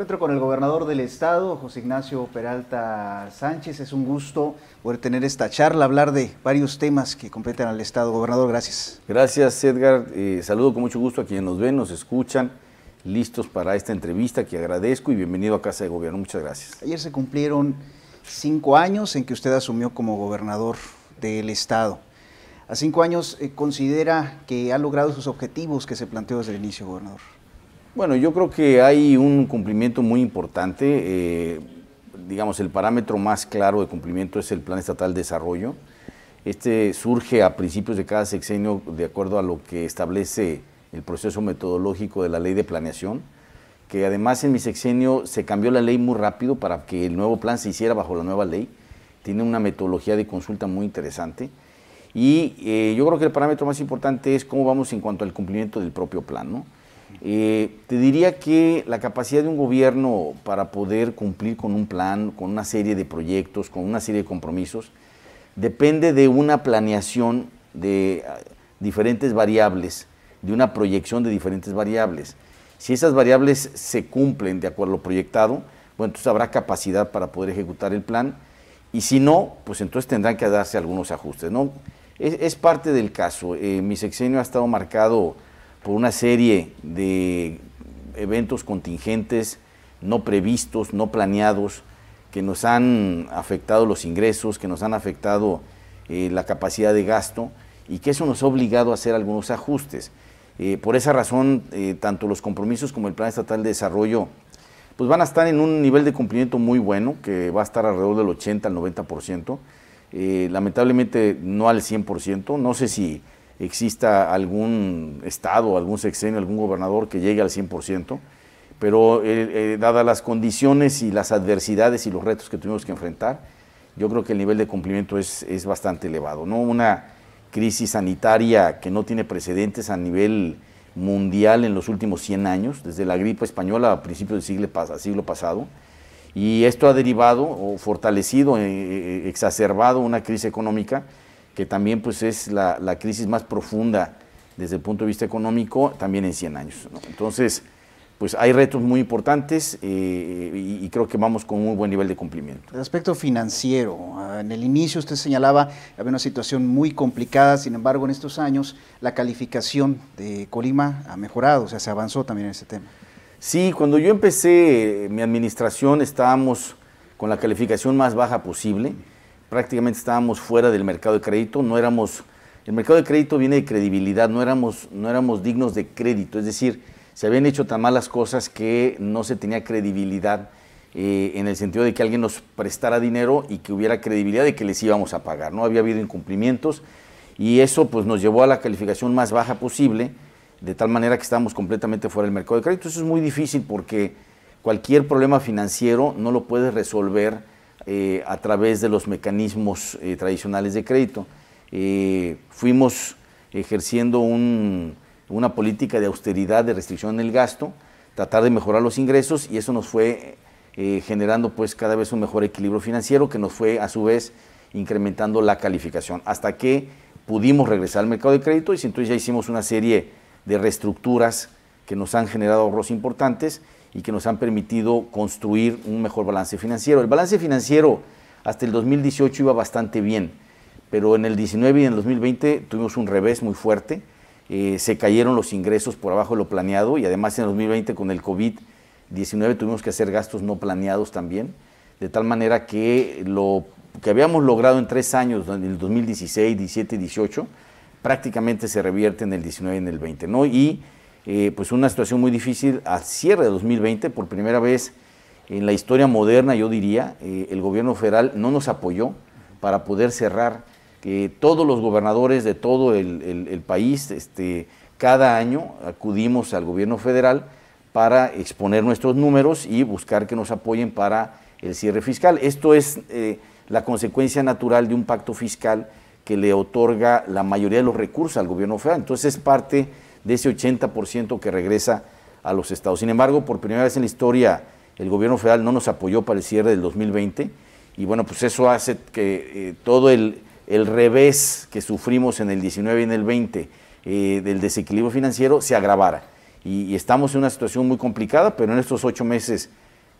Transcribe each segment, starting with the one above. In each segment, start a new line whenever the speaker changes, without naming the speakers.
Encuentro con el gobernador del estado, José Ignacio Peralta Sánchez. Es un gusto poder tener esta charla, hablar de varios temas que completan al estado. Gobernador, gracias.
Gracias, Edgar. saludo con mucho gusto a quienes nos ven, nos escuchan listos para esta entrevista que agradezco y bienvenido a Casa de Gobierno. Muchas gracias.
Ayer se cumplieron cinco años en que usted asumió como gobernador del estado. A cinco años eh, considera que ha logrado sus objetivos que se planteó desde el inicio, gobernador.
Bueno, yo creo que hay un cumplimiento muy importante. Eh, digamos, el parámetro más claro de cumplimiento es el Plan Estatal de Desarrollo. Este surge a principios de cada sexenio de acuerdo a lo que establece el proceso metodológico de la ley de planeación, que además en mi sexenio se cambió la ley muy rápido para que el nuevo plan se hiciera bajo la nueva ley. Tiene una metodología de consulta muy interesante. Y eh, yo creo que el parámetro más importante es cómo vamos en cuanto al cumplimiento del propio plan. ¿no? Eh, te diría que la capacidad de un gobierno para poder cumplir con un plan, con una serie de proyectos, con una serie de compromisos, depende de una planeación de ah, diferentes variables, de una proyección de diferentes variables. Si esas variables se cumplen de acuerdo a lo proyectado, bueno, entonces habrá capacidad para poder ejecutar el plan y si no, pues entonces tendrán que darse algunos ajustes. Es, parte del caso. Eh, mi sexenio ha estado marcado por una serie de eventos contingentes no previstos, no planeados, que nos han afectado los ingresos, que nos han afectado eh, la capacidad de gasto y que eso nos ha obligado a hacer algunos ajustes. Eh, por esa razón, eh, tanto los compromisos como el Plan Estatal de Desarrollo pues van a estar en un nivel de cumplimiento muy bueno, que va a estar alrededor del 80 al 90%, lamentablemente no al 100%, no sé si exista algún estado, algún sexenio, algún gobernador que llegue al 100%, pero eh, eh, dadas las condiciones y las adversidades y los retos que tuvimos que enfrentar, yo creo que el nivel de cumplimiento es, bastante elevado. ¿no? Una crisis sanitaria que no tiene precedentes a nivel mundial en los últimos 100 años, desde la gripe española a principios del siglo, pasado, y esto ha derivado o fortalecido, eh, exacerbado una crisis económica que también pues, es la, crisis más profunda desde el punto de vista económico, también en 100 años. Entonces, pues hay retos muy importantes eh, y, creo que vamos con un buen nivel de cumplimiento.
El aspecto financiero, ah, en el inicio usted señalaba, había una situación muy complicada, sin embargo en estos años la calificación de Colima ha mejorado, o sea, se avanzó también en ese tema. Sí, cuando yo
empecé eh, mi administración estábamos con la calificación más baja posible prácticamente estábamos fuera del mercado de crédito, no éramos, el mercado de crédito viene de credibilidad, no éramos, no éramos dignos de crédito, es decir, se habían hecho tan malas cosas que no se tenía credibilidad eh, en el sentido de que alguien nos prestara dinero y que hubiera credibilidad de que les íbamos a pagar, no había habido incumplimientos y eso pues nos llevó a la calificación más baja posible, de tal manera que estábamos completamente fuera del mercado de crédito. Eso es muy difícil porque cualquier problema financiero no lo puedes resolver eh, a través de los mecanismos eh, tradicionales de crédito. Eh, fuimos ejerciendo una política de austeridad, de restricción en el gasto, tratar de mejorar los ingresos y eso nos fue generando pues cada vez un mejor equilibrio financiero que nos fue a su vez incrementando la calificación hasta que pudimos regresar al mercado de crédito y entonces ya hicimos una serie de reestructuras que nos han generado ahorros importantes y que nos han permitido construir un mejor balance financiero. El balance financiero hasta el 2018 iba bastante bien, pero en el 19 y en el 2020 tuvimos un revés muy fuerte. Eh, se cayeron los ingresos por abajo de lo planeado y además en el 2020 con el COVID-19 tuvimos que hacer gastos no planeados también, de tal manera que lo que habíamos logrado en tres años, en el 2016, 17 y 18, prácticamente se revierte en el 19 y en el 20. ¿no? Y eh, pues una situación muy difícil al cierre de 2020, por primera vez en la historia moderna, yo diría, eh, el gobierno federal no nos apoyó para poder cerrar. que todos los gobernadores de todo el, país, este, cada año acudimos al gobierno federal para exponer nuestros números y buscar que nos apoyen para el cierre fiscal. Esto es eh, la consecuencia natural de un pacto fiscal que le otorga la mayoría de los recursos al gobierno federal. Entonces es parte de ese 80% que regresa a los estados. Sin embargo, por primera vez en la historia, el gobierno federal no nos apoyó para el cierre del 2020 y bueno, pues eso hace que eh, todo el, revés que sufrimos en el 19 y en el 20 eh, del desequilibrio financiero se agravara. y estamos en una situación muy complicada, pero en estos ocho meses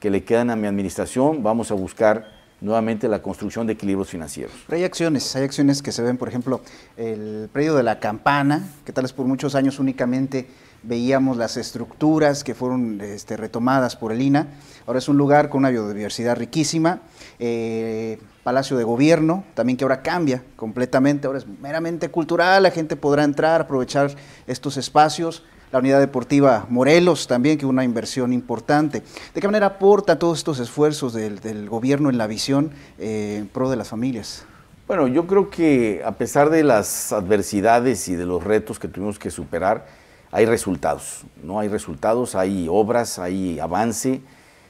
que le quedan a mi administración vamos a buscar nuevamente la construcción de equilibrios financieros.
hay acciones, hay acciones que se ven, por ejemplo, el predio de la campana, que tal vez por muchos años únicamente veíamos las estructuras que fueron este, retomadas por el INA, ahora es un lugar con una biodiversidad riquísima, eh, Palacio de Gobierno, también que ahora cambia completamente, ahora es meramente cultural, la gente podrá entrar, aprovechar estos espacios, la Unidad Deportiva Morelos también, que una inversión importante. ¿De qué manera aporta todos estos esfuerzos del, gobierno en la visión eh, en pro de las familias?
Bueno, yo creo que a pesar de las adversidades y de los retos que tuvimos que superar, hay resultados, ¿no? Hay resultados, hay obras, hay avance.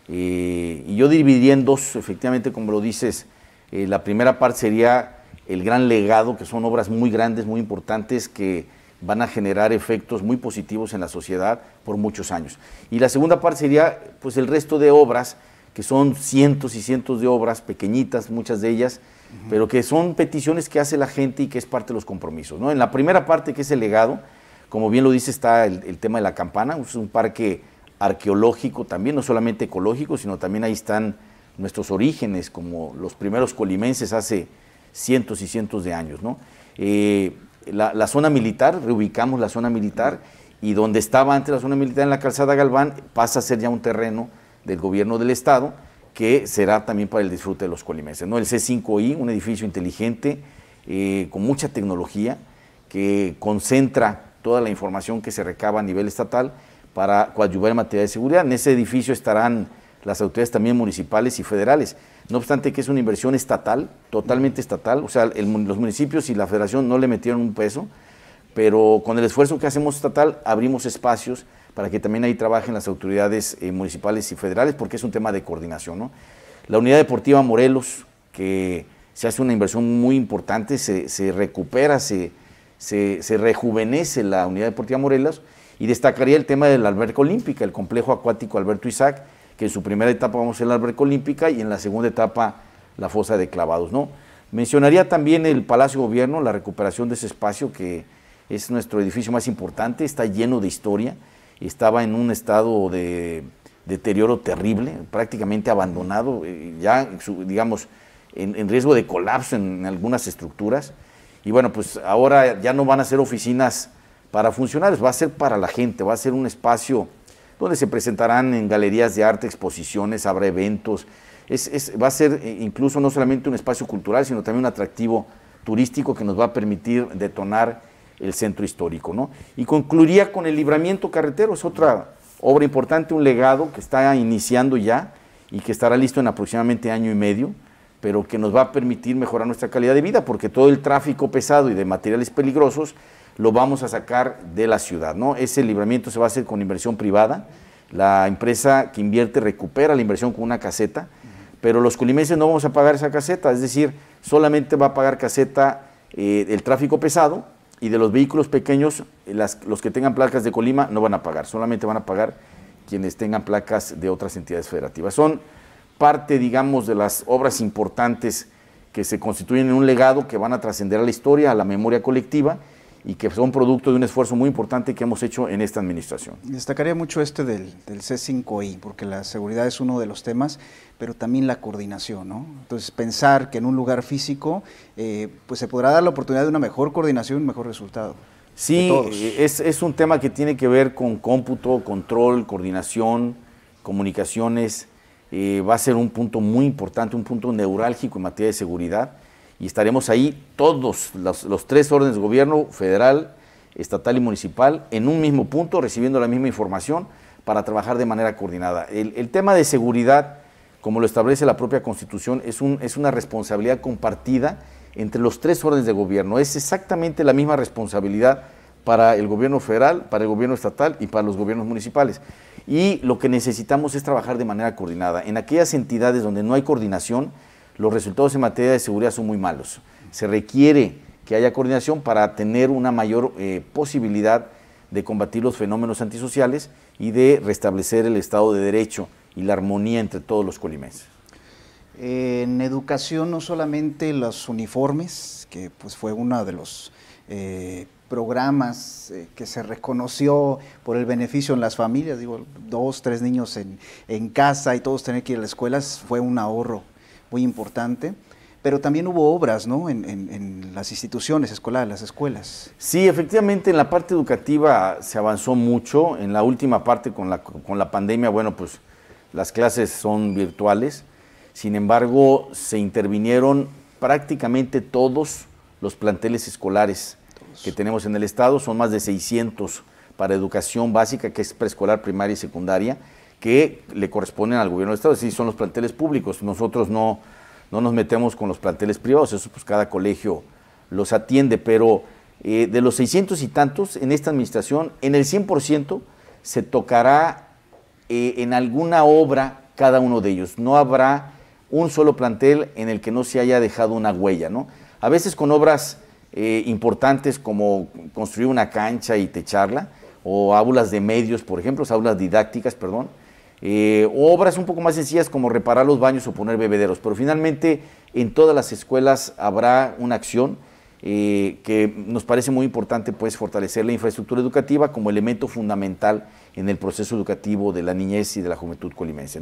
Eh, y yo dividiría en dos, efectivamente, como lo dices, eh, la primera parte sería el gran legado, que son obras muy grandes, muy importantes, que van a generar efectos muy positivos en la sociedad por muchos años. Y la segunda parte sería pues el resto de obras, que son cientos y cientos de obras pequeñitas, muchas de ellas, pero que son peticiones que hace la gente y que es parte de los compromisos. ¿no? En la primera parte, que es el legado, como bien lo dice, está el, tema de la campana, es un parque arqueológico también, no solamente ecológico, sino también ahí están nuestros orígenes, como los primeros colimenses hace cientos y cientos de años. ¿no? Eh, la, zona militar, reubicamos la zona militar y donde estaba antes la zona militar en la calzada Galván pasa a ser ya un terreno del gobierno del estado que será también para el disfrute de los colimenses. ¿no? El C5I, un edificio inteligente, eh, con mucha tecnología, que concentra toda la información que se recaba a nivel estatal para coadyuvar en materia de seguridad. En ese edificio estarán las autoridades también municipales y federales no obstante que es una inversión estatal, totalmente estatal, o sea, los municipios y la federación no le metieron un peso, pero con el esfuerzo que hacemos estatal abrimos espacios para que también ahí trabajen las autoridades eh, municipales y federales, porque es un tema de coordinación. La Unidad Deportiva Morelos, que se hace una inversión muy importante, se, recupera, se, rejuvenece la Unidad Deportiva Morelos, y destacaría el tema del la alberca olímpica, el complejo acuático Alberto Isaac, que en su primera etapa vamos a hacer la alberca olímpica y en la segunda etapa la fosa de clavados. ¿no? Mencionaría también el Palacio Gobierno, la recuperación de ese espacio que es nuestro edificio más importante, está lleno de historia, estaba en un estado de deterioro terrible, prácticamente abandonado, eh, ya digamos en, riesgo de colapso en algunas estructuras. Y bueno, pues ahora ya no van a ser oficinas para funcionarios, va a ser para la gente, va a ser un espacio donde se presentarán en galerías de arte, exposiciones, habrá eventos. va a ser eh, incluso no solamente un espacio cultural, sino también un atractivo turístico que nos va a permitir detonar el centro histórico. Y concluiría con el libramiento carretero, es otra obra importante, un legado que está iniciando ya y que estará listo en aproximadamente año y medio, pero que nos va a permitir mejorar nuestra calidad de vida, porque todo el tráfico pesado y de materiales peligrosos lo vamos a sacar de la ciudad. ¿no? Ese libramiento se va a hacer con inversión privada. La empresa que invierte recupera la inversión con una caseta, pero los colimenses no vamos a pagar esa caseta, es decir, solamente va a pagar caseta eh, el tráfico pesado y de los vehículos pequeños, eh, los que tengan placas de Colima no van a pagar, solamente van a pagar quienes tengan placas de otras entidades federativas. Son parte, digamos, de las obras importantes que se constituyen en un legado que van a trascender a la historia, a la memoria colectiva y que son producto de un esfuerzo muy importante que hemos hecho en esta administración.
Destacaría mucho este del, C5I, porque la seguridad es uno de los temas, pero también la coordinación, ¿no? Entonces, pensar que en un lugar físico, eh, pues se podrá dar la oportunidad de una mejor coordinación y un mejor resultado. Sí,
es, un tema que tiene que ver con cómputo, control, coordinación, comunicaciones. Eh, va a ser un punto muy importante, un punto neurálgico en materia de seguridad y estaremos ahí todos los, tres órdenes de gobierno, federal, estatal y municipal, en un mismo punto, recibiendo la misma información para trabajar de manera coordinada. El, tema de seguridad, como lo establece la propia Constitución, es una responsabilidad compartida entre los tres órdenes de gobierno. Es exactamente la misma responsabilidad para el gobierno federal, para el gobierno estatal y para los gobiernos municipales. Y lo que necesitamos es trabajar de manera coordinada. En aquellas entidades donde no hay coordinación, los resultados en materia de seguridad son muy malos. Se requiere que haya coordinación para tener una mayor eh, posibilidad de combatir los fenómenos antisociales y de restablecer el Estado de Derecho y la armonía entre todos los colimenses.
Eh, en educación no solamente los uniformes, que pues fue uno de los eh, programas que se reconoció por el beneficio en las familias, digo, dos, tres niños en, en casa y todos tener que ir a la escuela, fue un ahorro muy importante. Pero también hubo obras ¿no? en, las instituciones escolares, las escuelas. Sí, efectivamente en la parte
educativa se avanzó mucho. En la última parte con la, con la pandemia, bueno, pues las clases son virtuales. Sin embargo, se intervinieron prácticamente todos los planteles escolares que tenemos en el estado. Son más de 600 para educación básica, que es preescolar, primaria y secundaria que le corresponden al gobierno del Estado, es decir, son los planteles públicos. Nosotros no, no nos metemos con los planteles privados, eso pues cada colegio los atiende, pero eh, de los 600 y tantos en esta administración, en el 100% se tocará eh, en alguna obra cada uno de ellos. No habrá un solo plantel en el que no se haya dejado una huella, ¿no? A veces con obras eh, importantes como construir una cancha y techarla, o aulas de medios, por ejemplo, aulas didácticas, perdón, eh, obras un poco más sencillas como reparar los baños o poner bebederos, pero finalmente en todas las escuelas habrá una acción eh, que nos parece muy importante pues fortalecer la infraestructura educativa como elemento fundamental en el proceso educativo de la niñez y de la juventud colimense.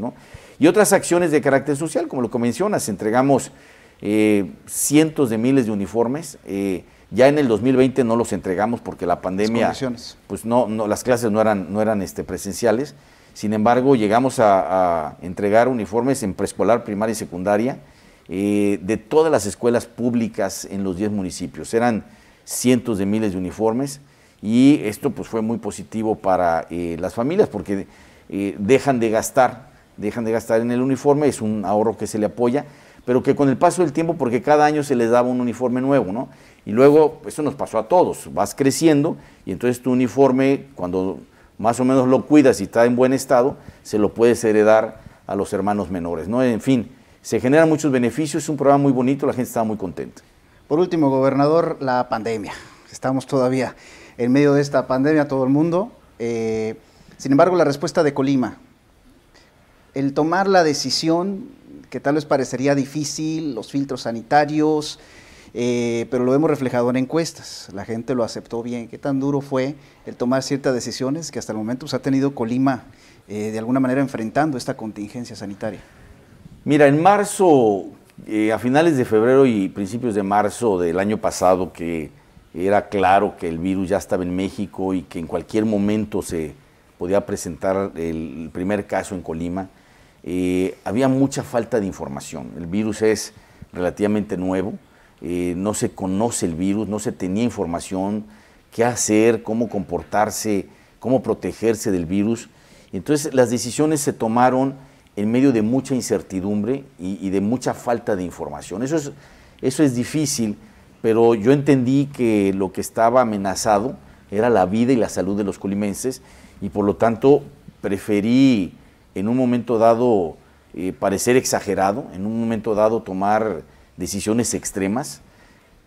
Y otras acciones de carácter social, como lo que mencionas, entregamos eh, cientos de miles de uniformes. Ya en el 2020 no los entregamos porque la pandemia, las pues no, no, las clases no eran, no eran este, presenciales. Sin embargo, llegamos a, entregar uniformes en preescolar, primaria y secundaria eh, de todas las escuelas públicas en los 10 municipios. Eran cientos de miles de uniformes y esto pues fue muy positivo para eh, las familias porque eh, dejan de gastar, dejan de gastar en el uniforme, es un ahorro que se le apoya, pero que con el paso del tiempo, porque cada año se les daba un uniforme nuevo, ¿no? Y luego, eso nos pasó a todos, vas creciendo y entonces tu uniforme, cuando más o menos lo cuida, si está en buen estado, se lo puedes heredar a los hermanos menores. ¿no? En fin, se generan muchos beneficios, es un programa muy bonito, la gente está muy contenta.
Por último, gobernador, la pandemia. Estamos todavía en medio de esta pandemia, todo el mundo. Eh, sin embargo, la respuesta de Colima, el tomar la decisión que tal vez parecería difícil, los filtros sanitarios, eh, pero lo hemos reflejado en encuestas. La gente lo aceptó bien. ¿Qué tan duro fue el tomar ciertas decisiones que hasta el momento se pues, ha tenido Colima eh, de alguna manera enfrentando esta contingencia sanitaria?
Mira, en marzo, eh, a finales de febrero y principios de marzo del año pasado, que era claro que el virus ya estaba en México y que en cualquier momento se podía presentar el primer caso en Colima, había mucha falta de información. El virus es relativamente nuevo, eh, no se conoce el virus, no se tenía información, qué hacer, cómo comportarse, cómo protegerse del virus. Entonces las decisiones se tomaron en medio de mucha incertidumbre y, de mucha falta de información. Eso es, eso es difícil, pero yo entendí que lo que estaba amenazado era la vida y la salud de los colimenses y por lo tanto preferí en un momento dado eh, parecer exagerado, en un momento dado tomar decisiones extremas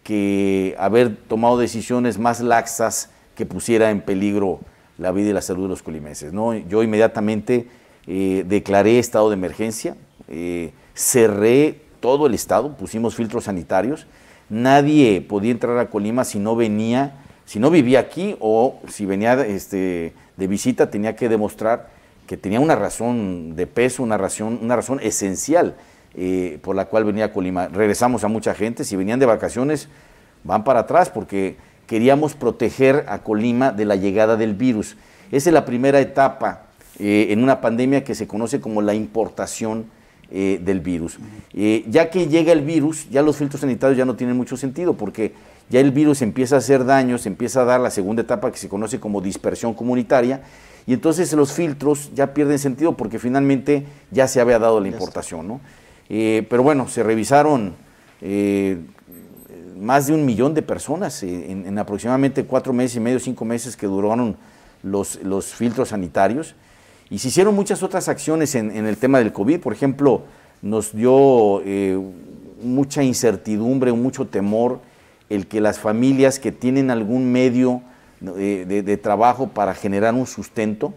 que haber tomado decisiones más laxas que pusiera en peligro la vida y la salud de los colimenses. ¿no? Yo inmediatamente eh, declaré estado de emergencia, eh, cerré todo el estado, pusimos filtros sanitarios, nadie podía entrar a Colima si no venía, si no vivía aquí o si venía este, de visita tenía que demostrar que tenía una razón de peso, una razón, una razón esencial eh, por la cual venía Colima. Regresamos a mucha gente, si venían de vacaciones, van para atrás porque queríamos proteger a Colima de la llegada del virus. Esa es la primera etapa eh, en una pandemia que se conoce como la importación eh, del virus. ya que llega el virus, ya los filtros sanitarios ya no tienen mucho sentido porque ya el virus empieza a hacer daños, empieza a dar la segunda etapa que se conoce como dispersión comunitaria y entonces los filtros ya pierden sentido porque finalmente ya se había dado la importación. ¿no? Eh, pero bueno, se revisaron eh, más de un millón de personas eh, en, aproximadamente cuatro meses y medio, cinco meses que duraron los, filtros sanitarios. Y se hicieron muchas otras acciones en, el tema del COVID. Por ejemplo, nos dio mucha incertidumbre, mucho temor el que las familias que tienen algún medio de, trabajo para generar un sustento,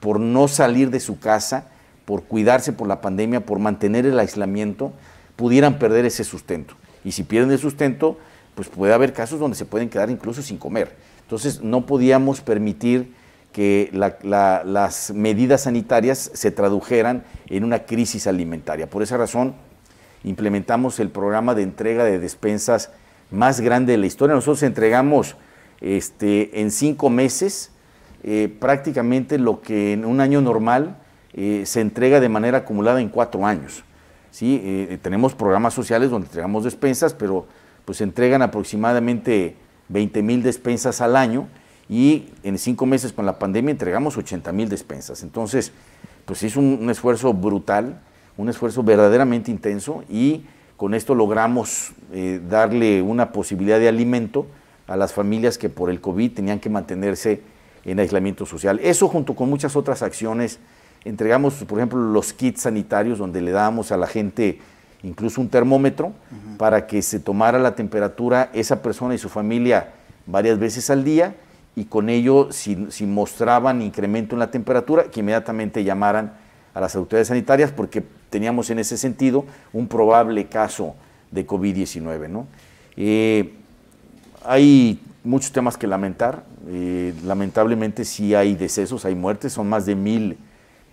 por no salir de su casa, por cuidarse por la pandemia, por mantener el aislamiento, pudieran perder ese sustento. Y si pierden el sustento, pues puede haber casos donde se pueden quedar incluso sin comer. Entonces no podíamos permitir que las medidas sanitarias se tradujeran en una crisis alimentaria. Por esa razón implementamos el programa de entrega de despensas más grande de la historia. Nosotros entregamos este, en cinco meses eh, prácticamente lo que en un año normal eh, se entrega de manera acumulada en cuatro años. ¿sí? Eh, eh, tenemos programas sociales donde entregamos despensas, pero pues se entregan aproximadamente 20 mil despensas al año y en cinco meses con la pandemia entregamos 80 mil despensas. Entonces, pues es un, esfuerzo brutal, un esfuerzo verdaderamente intenso y con esto logramos darle una posibilidad de alimento a las familias que por el COVID tenían que mantenerse en aislamiento social. Eso junto con muchas otras acciones entregamos, por ejemplo, los kits sanitarios donde le dábamos a la gente incluso un termómetro para que se tomara la temperatura esa persona y su familia varias veces al día y con ello, si, mostraban incremento en la temperatura, que inmediatamente llamaran a las autoridades sanitarias porque teníamos en ese sentido un probable caso de COVID-19. ¿no? Eh, hay muchos temas que lamentar. Eh, lamentablemente sí hay decesos, hay muertes, son más de mil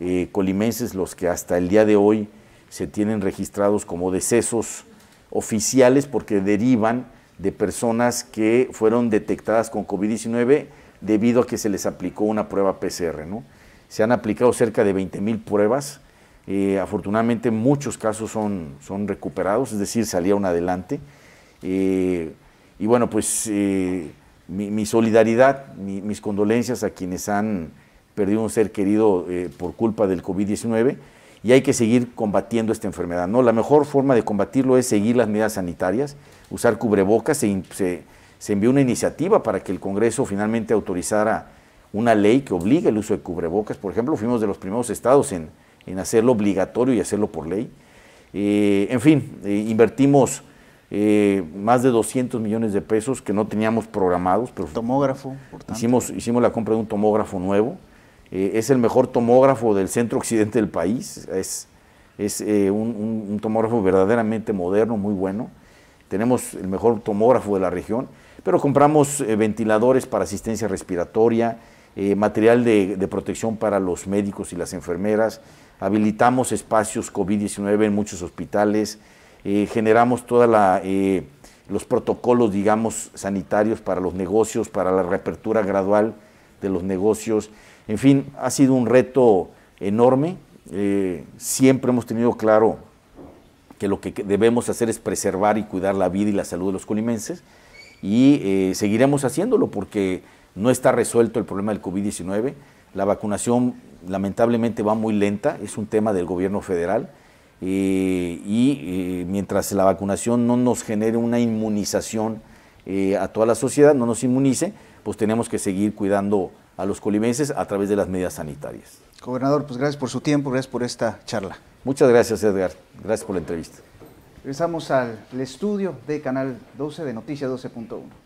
eh, colimenses los que hasta el día de hoy se tienen registrados como decesos oficiales porque derivan de personas que fueron detectadas con COVID-19 debido a que se les aplicó una prueba PCR. ¿no? Se han aplicado cerca de 20 mil pruebas. Eh, afortunadamente muchos casos son, son recuperados, es decir, salieron adelante. Eh, y bueno, pues mi, solidaridad, mis condolencias a quienes han perdió un ser querido eh, por culpa del COVID-19 y hay que seguir combatiendo esta enfermedad. ¿no? La mejor forma de combatirlo es seguir las medidas sanitarias, usar cubrebocas. Se, envió una iniciativa para que el Congreso finalmente autorizara una ley que obligue el uso de cubrebocas. Por ejemplo, fuimos de los primeros estados en, hacerlo obligatorio y hacerlo por ley. Eh, en fin, eh, invertimos más de 200 millones de pesos que no teníamos programados. Pero tomógrafo, por tanto. Hicimos, hicimos la compra de un tomógrafo nuevo. Eh, es el mejor tomógrafo del centro occidente del país, es, eh, un, tomógrafo verdaderamente moderno, muy bueno. Tenemos el mejor tomógrafo de la región, pero compramos eh, ventiladores para asistencia respiratoria, material de, protección para los médicos y las enfermeras, habilitamos espacios COVID-19 en muchos hospitales, generamos todos los protocolos, digamos, sanitarios para los negocios, para la reapertura gradual de los negocios. En fin, ha sido un reto enorme. Eh, siempre hemos tenido claro que lo que debemos hacer es preservar y cuidar la vida y la salud de los colimenses y eh, seguiremos haciéndolo porque no está resuelto el problema del COVID-19. La vacunación lamentablemente va muy lenta, es un tema del gobierno federal eh, y mientras la vacunación no nos genere una inmunización a toda la sociedad, no nos inmunice, pues tenemos que seguir cuidando a los colimenses a través de las medidas sanitarias.
Gobernador, pues gracias por su tiempo, gracias por esta charla. Muchas gracias, Edgar. Gracias por la entrevista. Regresamos al estudio de Canal 12 de Noticias 12.1.